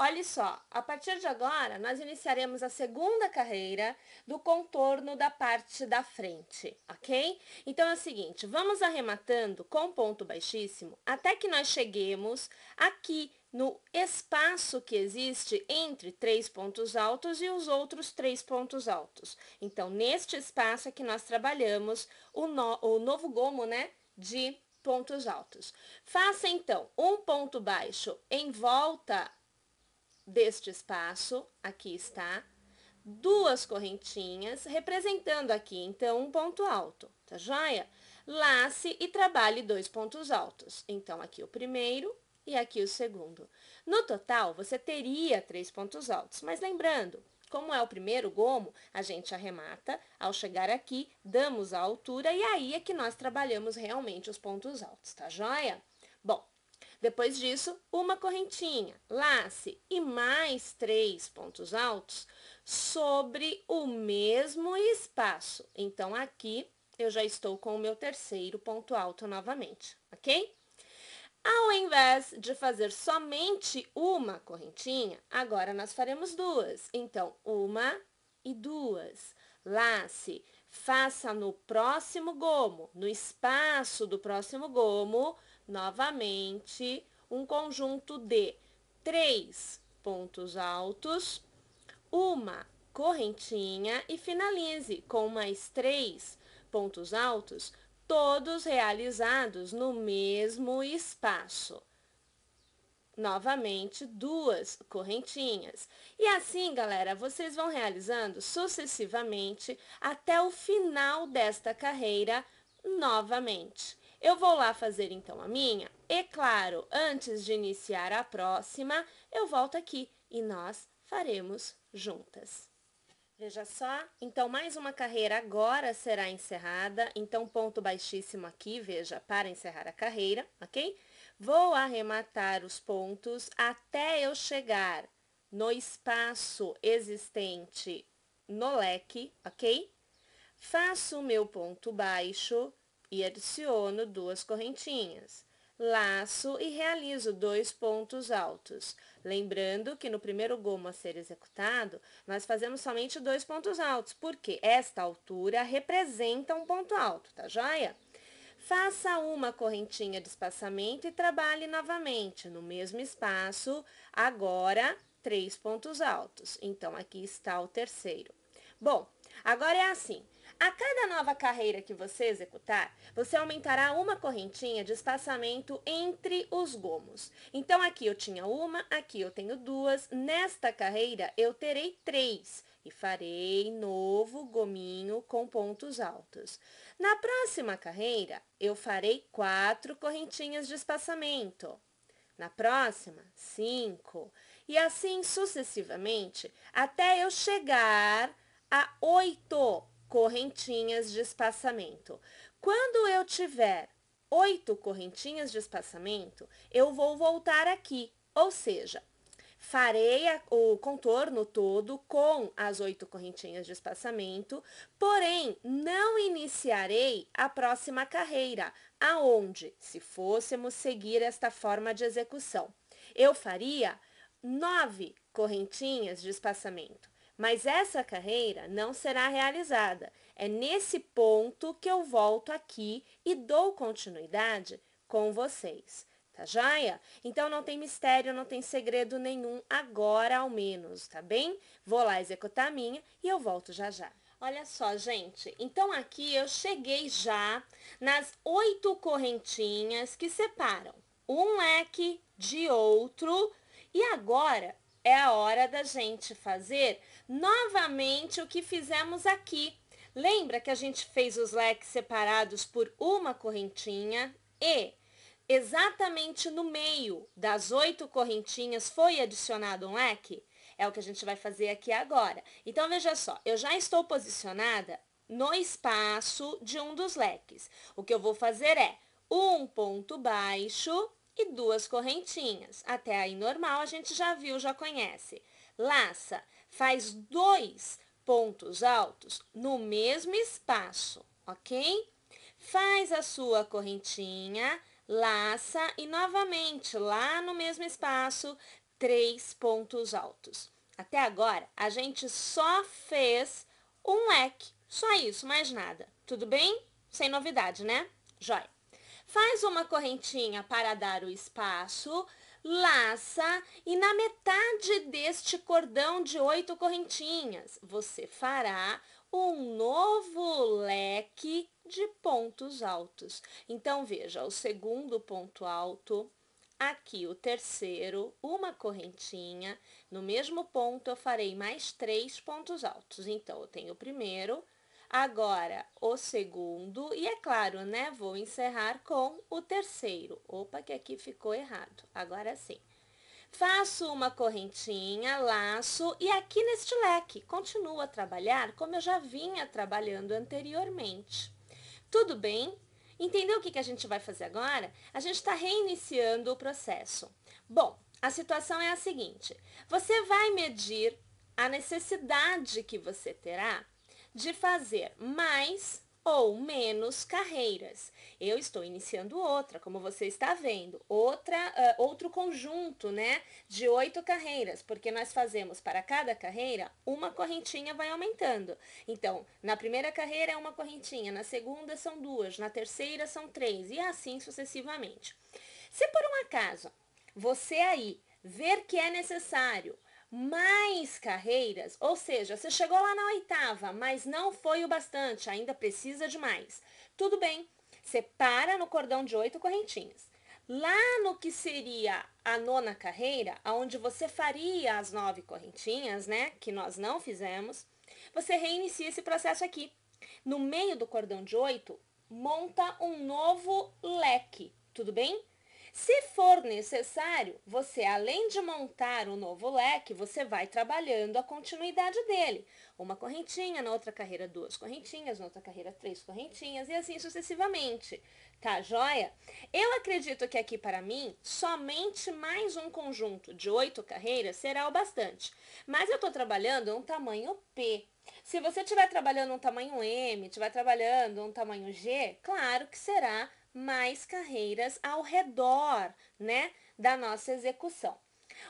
Olha só, a partir de agora nós iniciaremos a segunda carreira do contorno da parte da frente, ok? Então é o seguinte, vamos arrematando com ponto baixíssimo até que nós cheguemos aqui no espaço que existe entre três pontos altos e os outros três pontos altos. Então, neste espaço é que nós trabalhamos o, no, o novo gomo, né, de pontos altos. Faça, então, um ponto baixo em volta deste espaço, aqui está, duas correntinhas, representando aqui, então, um ponto alto, tá joia? Lace e trabalhe dois pontos altos. Então, aqui o primeiro e aqui o segundo. No total, você teria três pontos altos, mas lembrando, como é o primeiro gomo, a gente arremata, ao chegar aqui, damos a altura e aí é que nós trabalhamos realmente os pontos altos, tá joia? Bom, depois disso, uma correntinha, lace e mais três pontos altos sobre o mesmo espaço. Então, aqui eu já estou com o meu terceiro ponto alto novamente, ok? Ao invés de fazer somente uma correntinha, agora nós faremos duas. Então, uma e duas. Lace, faça no próximo gomo, no espaço do próximo gomo, novamente, um conjunto de três pontos altos, uma correntinha e finalize com mais três pontos altos, todos realizados no mesmo espaço. Novamente, duas correntinhas. E assim, galera, vocês vão realizando sucessivamente até o final desta carreira novamente. Eu vou lá fazer então a minha. E claro, antes de iniciar a próxima, eu volto aqui e nós faremos juntas. Veja só, então mais uma carreira agora será encerrada, então ponto baixíssimo aqui, veja, para encerrar a carreira, ok? Vou arrematar os pontos até eu chegar no espaço existente no leque, ok? Faço o meu ponto baixo, e adiciono duas correntinhas. Laço e realizo dois pontos altos. Lembrando que no primeiro gomo a ser executado, nós fazemos somente dois pontos altos, porque esta altura representa um ponto alto, tá joia? Faça uma correntinha de espaçamento e trabalhe novamente no mesmo espaço, agora três pontos altos. Então, aqui está o terceiro. Bom, agora é assim, a cada nova carreira que você executar, você aumentará uma correntinha de espaçamento entre os gomos. Então, aqui eu tinha uma, aqui eu tenho duas. Nesta carreira, eu terei três e farei novo gominho com pontos altos. Na próxima carreira, eu farei quatro correntinhas de espaçamento. Na próxima, cinco. E assim sucessivamente, até eu chegar a oito correntinhas de espaçamento. Quando eu tiver oito correntinhas de espaçamento, eu vou voltar aqui, ou seja, farei a, o contorno todo com as oito correntinhas de espaçamento, porém, não iniciarei a próxima carreira, aonde, se fôssemos seguir esta forma de execução, eu faria nove correntinhas de espaçamento. Mas essa carreira não será realizada. É nesse ponto que eu volto aqui e dou continuidade com vocês. Tá joia? Então não tem mistério, não tem segredo nenhum agora ao menos, tá bem? Vou lá executar a minha e eu volto já já. Olha só, gente, então aqui eu cheguei já nas oito correntinhas que separam um leque de outro e agora é a hora da gente fazer novamente o que fizemos aqui. Lembra que a gente fez os leques separados por uma correntinha e exatamente no meio das oito correntinhas foi adicionado um leque? É o que a gente vai fazer aqui agora. Então, veja só, eu já estou posicionada no espaço de um dos leques. O que eu vou fazer é um ponto baixo e duas correntinhas. Até aí normal, a gente já viu, já conhece. Laça faz dois pontos altos no mesmo espaço, ok? Faz a sua correntinha, laça e novamente, lá no mesmo espaço, três pontos altos. Até agora, a gente só fez um leque, só isso, mais nada. Tudo bem? Sem novidade, né? Joia! Faz uma correntinha para dar o espaço laça e na metade deste cordão de oito correntinhas você fará um novo leque de pontos altos. Então, veja, o segundo ponto alto, aqui o terceiro, uma correntinha, no mesmo ponto eu farei mais três pontos altos. Então, eu tenho o primeiro, Agora, o segundo, e é claro, né? Vou encerrar com o terceiro. Opa, que aqui ficou errado. Agora sim. Faço uma correntinha, laço, e aqui neste leque, continuo a trabalhar como eu já vinha trabalhando anteriormente. Tudo bem? Entendeu o que, que a gente vai fazer agora? A gente está reiniciando o processo. Bom, a situação é a seguinte. Você vai medir a necessidade que você terá de fazer mais ou menos carreiras. Eu estou iniciando outra, como você está vendo, outra, uh, outro conjunto, né, de oito carreiras, porque nós fazemos para cada carreira uma correntinha vai aumentando. Então, na primeira carreira é uma correntinha, na segunda são duas, na terceira são três e assim sucessivamente. Se por um acaso você aí ver que é necessário mais carreiras, ou seja, você chegou lá na oitava, mas não foi o bastante, ainda precisa de mais. Tudo bem, você para no cordão de oito correntinhas. Lá no que seria a nona carreira, aonde você faria as nove correntinhas, né, que nós não fizemos, você reinicia esse processo aqui. No meio do cordão de oito, monta um novo leque, tudo bem? Se for necessário, você além de montar um novo leque, você vai trabalhando a continuidade dele. Uma correntinha, na outra carreira duas correntinhas, na outra carreira três correntinhas e assim sucessivamente. Tá joia? Eu acredito que aqui para mim, somente mais um conjunto de oito carreiras será o bastante. Mas eu estou trabalhando um tamanho P, se você estiver trabalhando um tamanho M, estiver trabalhando um tamanho G, claro que será mais carreiras ao redor, né, da nossa execução.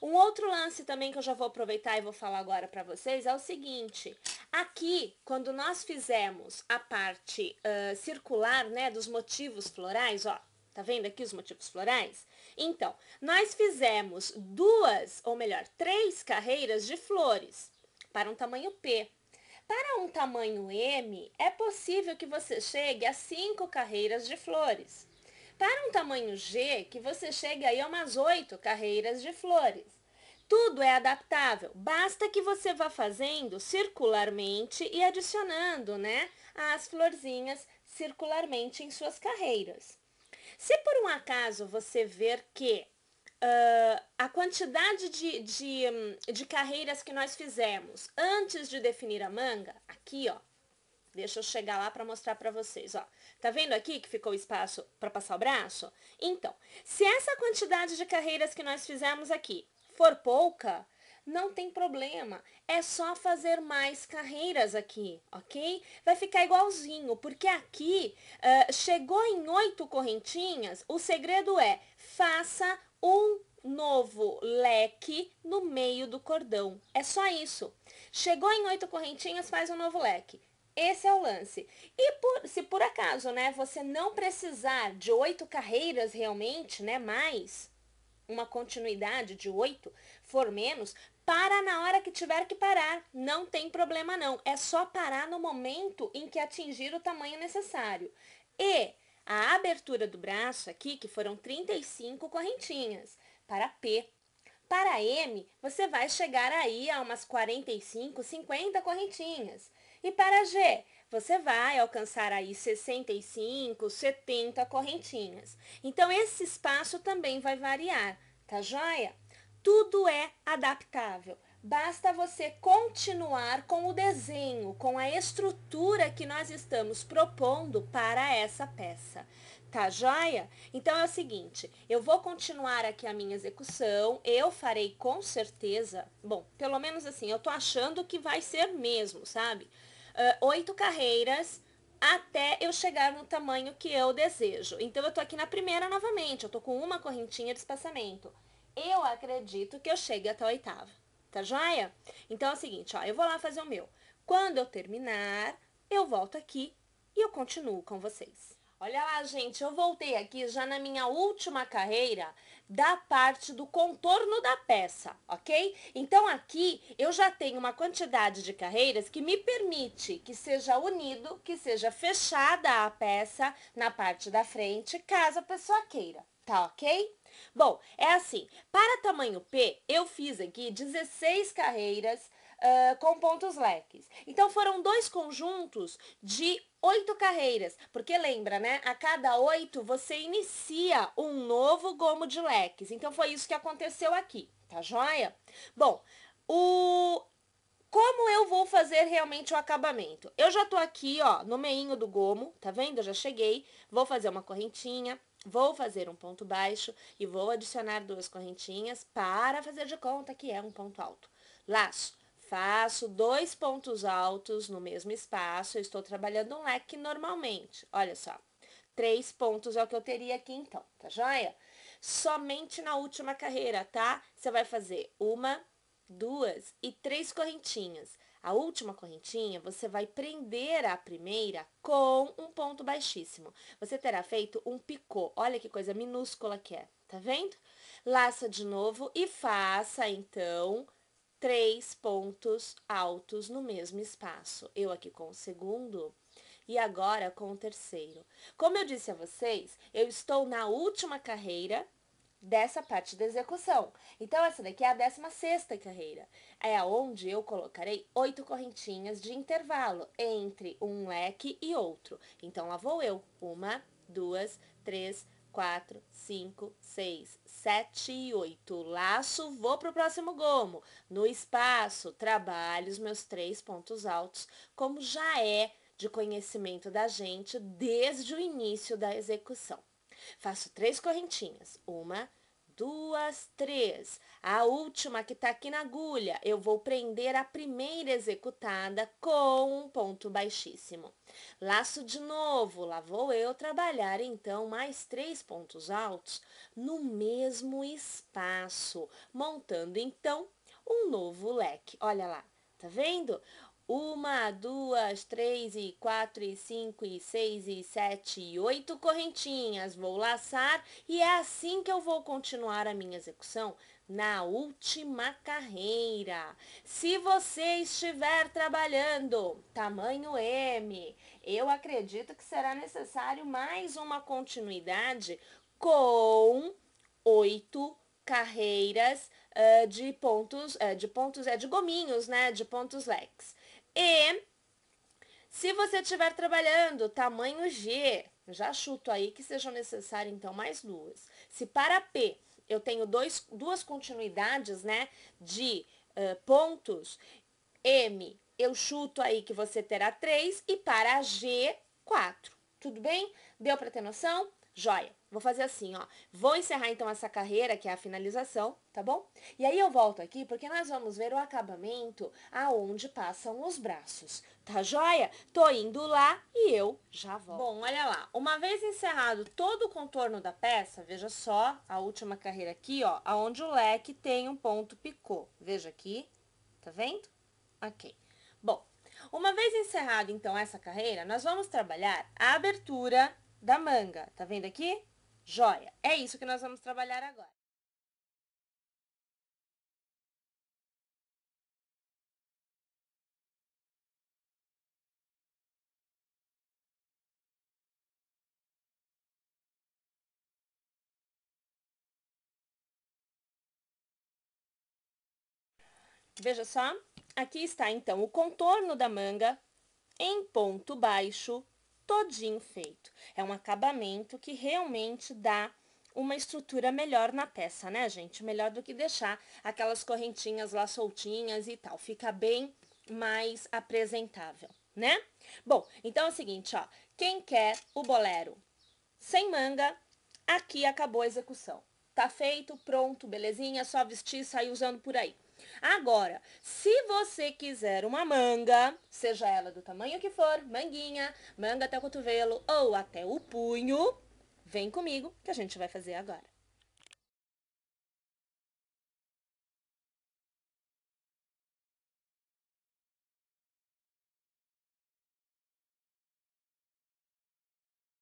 Um outro lance também que eu já vou aproveitar e vou falar agora para vocês é o seguinte: aqui, quando nós fizemos a parte uh, circular, né, dos motivos florais, ó, tá vendo aqui os motivos florais? Então, nós fizemos duas, ou melhor, três carreiras de flores para um tamanho P. Para um tamanho M, é possível que você chegue a cinco carreiras de flores. Para um tamanho G, que você chegue aí a umas oito carreiras de flores. Tudo é adaptável, basta que você vá fazendo circularmente e adicionando né, as florzinhas circularmente em suas carreiras. Se por um acaso você ver que Uh, a quantidade de, de, de carreiras que nós fizemos antes de definir a manga, aqui, ó. Deixa eu chegar lá para mostrar para vocês, ó. Tá vendo aqui que ficou espaço para passar o braço? Então, se essa quantidade de carreiras que nós fizemos aqui for pouca, não tem problema. É só fazer mais carreiras aqui, ok? Vai ficar igualzinho, porque aqui uh, chegou em oito correntinhas, o segredo é faça um novo leque no meio do cordão. É só isso. Chegou em oito correntinhas, faz um novo leque. Esse é o lance. E por, se por acaso, né, você não precisar de oito carreiras realmente, né, mais uma continuidade de oito, for menos, para na hora que tiver que parar. Não tem problema não. É só parar no momento em que atingir o tamanho necessário. E a abertura do braço aqui, que foram 35 correntinhas, para P. Para M, você vai chegar aí a umas 45, 50 correntinhas. E para G, você vai alcançar aí 65, 70 correntinhas. Então, esse espaço também vai variar, tá joia? Tudo é adaptável. Basta você continuar com o desenho, com a estrutura que nós estamos propondo para essa peça. Tá joia? Então é o seguinte, eu vou continuar aqui a minha execução, eu farei com certeza, bom, pelo menos assim, eu tô achando que vai ser mesmo, sabe? Uh, oito carreiras até eu chegar no tamanho que eu desejo. Então, eu tô aqui na primeira novamente, eu tô com uma correntinha de espaçamento. Eu acredito que eu chegue até a oitava tá joia? Então é o seguinte, ó, eu vou lá fazer o meu. Quando eu terminar, eu volto aqui e eu continuo com vocês. Olha lá, gente, eu voltei aqui já na minha última carreira da parte do contorno da peça, ok? Então aqui eu já tenho uma quantidade de carreiras que me permite que seja unido, que seja fechada a peça na parte da frente, caso a pessoa queira, tá ok? Bom, é assim, para tamanho P, eu fiz aqui 16 carreiras uh, com pontos leques. Então, foram dois conjuntos de oito carreiras, porque lembra, né? A cada oito, você inicia um novo gomo de leques. Então, foi isso que aconteceu aqui, tá joia? Bom, o... Como eu vou fazer realmente o acabamento? Eu já tô aqui, ó, no meinho do gomo, tá vendo? Eu já cheguei, vou fazer uma correntinha, Vou fazer um ponto baixo e vou adicionar duas correntinhas para fazer de conta que é um ponto alto. Laço. Faço dois pontos altos no mesmo espaço, eu estou trabalhando um leque normalmente. Olha só, três pontos é o que eu teria aqui então, tá joia? Somente na última carreira, tá? Você vai fazer uma, duas e três correntinhas. A última correntinha você vai prender a primeira com um ponto baixíssimo. Você terá feito um picô. Olha que coisa minúscula que é, tá vendo? Laça de novo e faça então três pontos altos no mesmo espaço. Eu aqui com o segundo e agora com o terceiro. Como eu disse a vocês, eu estou na última carreira dessa parte da execução. Então, essa daqui é a 16 carreira. É onde eu colocarei oito correntinhas de intervalo entre um leque e outro. Então, lá vou eu. Uma, duas, três, quatro, cinco, seis, sete e oito. Laço, vou para o próximo gomo. No espaço, trabalho os meus três pontos altos, como já é de conhecimento da gente desde o início da execução. Faço três correntinhas. Uma, duas, três. A última que tá aqui na agulha, eu vou prender a primeira executada com um ponto baixíssimo. Laço de novo, lá vou eu trabalhar então mais três pontos altos no mesmo espaço, montando então um novo leque. Olha lá, tá vendo? Uma, duas, três e quatro e cinco e seis e sete e oito correntinhas. Vou laçar e é assim que eu vou continuar a minha execução na última carreira. Se você estiver trabalhando tamanho M, eu acredito que será necessário mais uma continuidade com oito carreiras uh, de pontos, uh, de pontos, é de gominhos, né? De pontos leques. E se você estiver trabalhando tamanho G, já chuto aí que sejam necessárias então mais duas. Se para P eu tenho dois, duas continuidades né, de uh, pontos, M eu chuto aí que você terá três e para G, quatro. Tudo bem? Deu para ter noção? Joia! Vou fazer assim, ó. Vou encerrar então essa carreira, que é a finalização, tá bom? E aí eu volto aqui porque nós vamos ver o acabamento aonde passam os braços, tá joia? Tô indo lá e eu já volto. Bom, olha lá. Uma vez encerrado todo o contorno da peça, veja só a última carreira aqui, ó, aonde o leque tem um ponto picô. Veja aqui, tá vendo? Ok. Bom, uma vez encerrado então essa carreira, nós vamos trabalhar a abertura da manga, tá vendo aqui? Joia! É isso que nós vamos trabalhar agora. Veja só, aqui está então o contorno da manga em ponto baixo todinho feito. É um acabamento que realmente dá uma estrutura melhor na peça, né, gente? Melhor do que deixar aquelas correntinhas lá soltinhas e tal. Fica bem mais apresentável, né? Bom, então é o seguinte, ó. Quem quer o bolero sem manga, aqui acabou a execução. Tá feito, pronto, belezinha, só vestir e sair usando por aí. Agora, se você quiser uma manga, seja ela do tamanho que for, manguinha, manga até o cotovelo ou até o punho, vem comigo que a gente vai fazer agora.